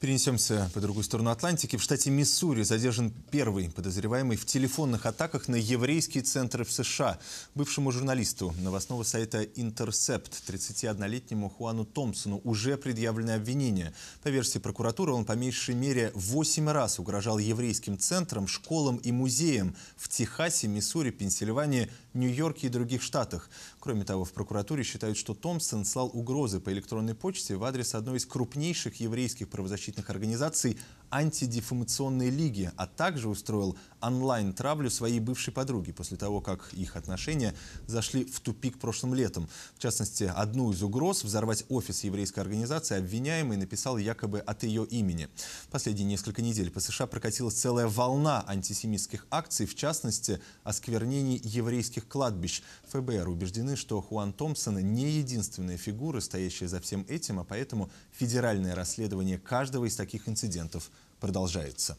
Перенесемся по другую сторону Атлантики. В штате Миссури задержан первый подозреваемый в телефонных атаках на еврейские центры в США. Бывшему журналисту новостного сайта «Интерсепт» 31-летнему Хуану Томпсону уже предъявлены обвинения. По версии прокуратуры, он по меньшей мере 8 раз угрожал еврейским центрам, школам и музеям в Техасе, Миссури, Пенсильвании, Нью-Йорке и других штатах. Кроме того, в прокуратуре считают, что Томпсон слал угрозы по электронной почте в адрес одной из крупнейших еврейских правозащитников правозащитных организаций антидефамационной лиги, а также устроил онлайн-травлю своей бывшей подруги после того, как их отношения зашли в тупик прошлым летом. В частности, одну из угроз взорвать офис еврейской организации обвиняемый написал якобы от ее имени. Последние несколько недель по США прокатилась целая волна антисемитских акций, в частности, осквернений еврейских кладбищ. ФБР убеждены, что Хуан Томпсон не единственная фигура, стоящая за всем этим, а поэтому федеральное расследование каждого из таких инцидентов продолжается.